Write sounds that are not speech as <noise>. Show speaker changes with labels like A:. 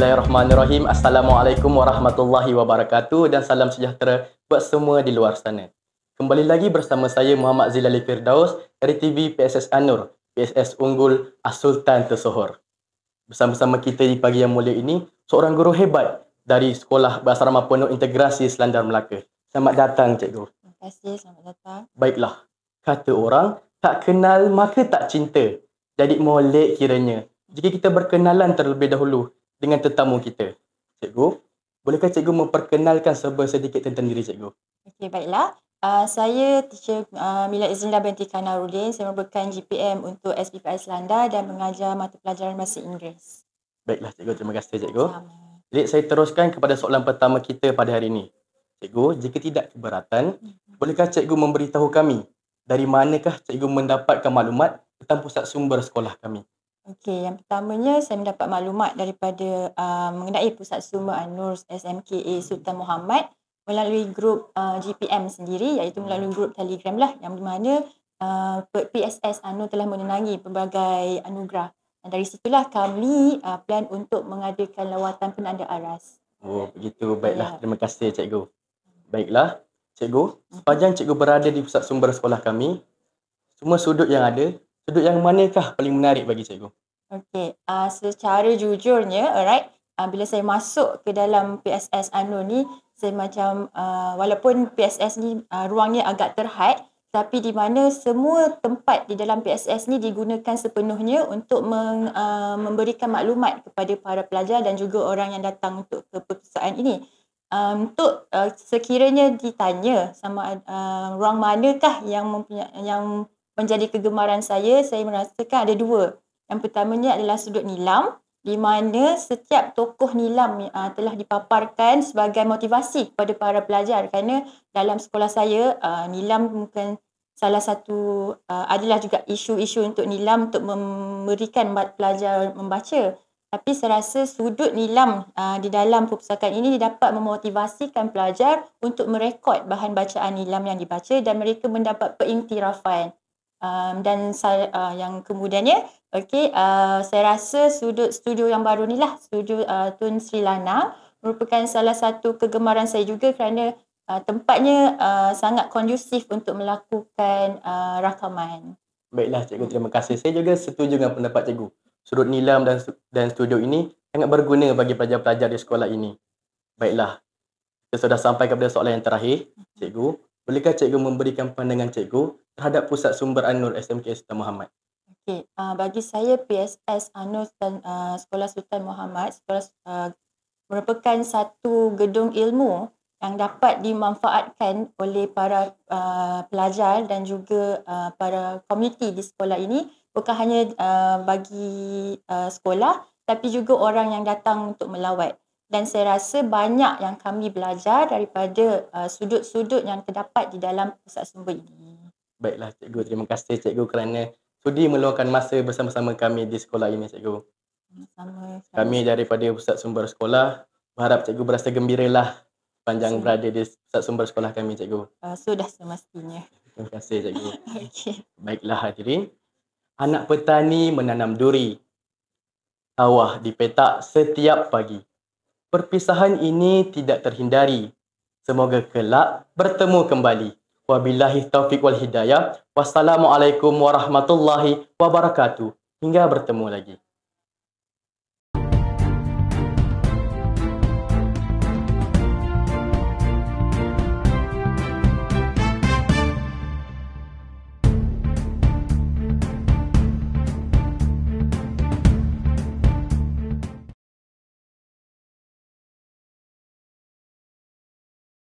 A: Bismillahirrahmanirrahim. Assalamualaikum warahmatullahi wabarakatuh dan salam sejahtera buat semua di luar sana. Kembali lagi bersama saya Muhammad Zilali Firdaus dari TV PSS Anur, PSS Unggul Asultan Tersohor. Bersama-sama kita di pagi yang mulia ini, seorang guru hebat dari Sekolah Basrama Penuh Integrasi Selandar Melaka. Selamat datang, Cikgu. Terima
B: kasih, selamat datang.
A: Baiklah, kata orang, tak kenal maka tak cinta. Jadi molek kiranya. Jika kita berkenalan terlebih dahulu, dengan tetamu kita. Cikgu, bolehkah cikgu memperkenalkan serba sedikit tentang diri cikgu?
B: Okey, baiklah. Uh, saya teacher uh, Mila Izinla binti Kanarudin. Saya merupakan GPM untuk SPPI Selanda dan mengajar mata pelajaran Bahasa Inggeris.
A: Baiklah, cikgu. Terima kasih, cikgu. Sama. Jadi, saya teruskan kepada soalan pertama kita pada hari ini. Cikgu, jika tidak keberatan, hmm bolehkah cikgu memberitahu kami dari manakah cikgu mendapatkan maklumat tentang pusat sumber sekolah kami?
B: Okey, yang pertamanya saya mendapat maklumat daripada uh, mengenai Pusat sumber Anur SMKA Sultan Muhammad melalui grup uh, GPM sendiri iaitu melalui hmm. grup Telegram lah yang di mana uh, PSS Anur telah menenangi pelbagai anugerah. Dan dari situlah kami uh, plan untuk mengadakan lawatan penanda aras.
A: Oh, begitu. Baiklah. Ya. Terima kasih, Cikgu. Baiklah, Cikgu. Mhm. Sepanjang Cikgu berada di pusat sumber sekolah kami, semua sudut yang ada, sudut yang manakah paling menarik bagi Cikgu? Uh,
B: Okay, uh, ah, secara jujurnya, alright, uh, bila saya masuk ke dalam PSS ANU ni, saya macam, uh, walaupun PSS ni uh, ruangnya agak terhad, tapi di mana semua tempat di dalam PSS ni digunakan sepenuhnya untuk meng, uh, memberikan maklumat kepada para pelajar dan juga orang yang datang untuk ke perpustakaan ini. Uh, untuk uh, sekiranya ditanya sama uh, ruang manakah yang, yang menjadi kegemaran saya, saya merasakan ada dua. Yang pertamanya adalah sudut nilam di mana setiap tokoh nilam uh, telah dipaparkan sebagai motivasi kepada para pelajar kerana dalam sekolah saya uh, nilam bukan salah satu uh, adalah juga isu-isu untuk nilam untuk memberikan pelajar membaca tapi saya rasa sudut nilam uh, di dalam perpustakaan ini dapat memotivasikan pelajar untuk merekod bahan bacaan nilam yang dibaca dan mereka mendapat pengiktirafan Um, dan saya, uh, yang kemudiannya, okay, uh, saya rasa sudut studio yang baru ni lah, studio uh, Tun Sri Lana merupakan salah satu kegemaran saya juga kerana uh, tempatnya uh, sangat kondusif untuk melakukan uh, rakaman.
A: Baiklah cikgu, terima kasih. Saya juga setuju dengan pendapat cikgu. Sudut nilam dan dan studio ini sangat berguna bagi pelajar-pelajar di sekolah ini. Baiklah. Kita sudah sampai kepada soalan yang terakhir, cikgu. Bolehkah cikgu memberikan pandangan cikgu terhadap pusat sumber Anur SMK Sultan Muhammad?
B: Okey, uh, bagi saya PSS Anur Sultan uh, Sekolah Sultan Muhammad sekolah uh, merupakan satu gedung ilmu yang dapat dimanfaatkan oleh para uh, pelajar dan juga uh, para komuniti di sekolah ini bukan hanya uh, bagi uh, sekolah tapi juga orang yang datang untuk melawat dan saya rasa banyak yang kami belajar daripada uh, sudut-sudut yang terdapat di dalam pusat sumber ini.
A: Baiklah cikgu, terima kasih cikgu kerana sudi meluangkan masa bersama-sama kami di sekolah ini cikgu.
B: Sama-sama. Kami
A: daripada pusat sumber sekolah berharap cikgu berasa gembiralah panjang so, berada di pusat sumber sekolah kami cikgu.
B: Uh, sudah semestinya.
A: Terima kasih cikgu. <laughs> okay. Baiklah hadirin. Anak petani menanam duri. Sawah dipetak setiap pagi perpisahan ini tidak terhindari. Semoga kelak bertemu kembali. Wabillahi taufiq wal hidayah. Wassalamualaikum warahmatullahi wabarakatuh. Hingga bertemu lagi.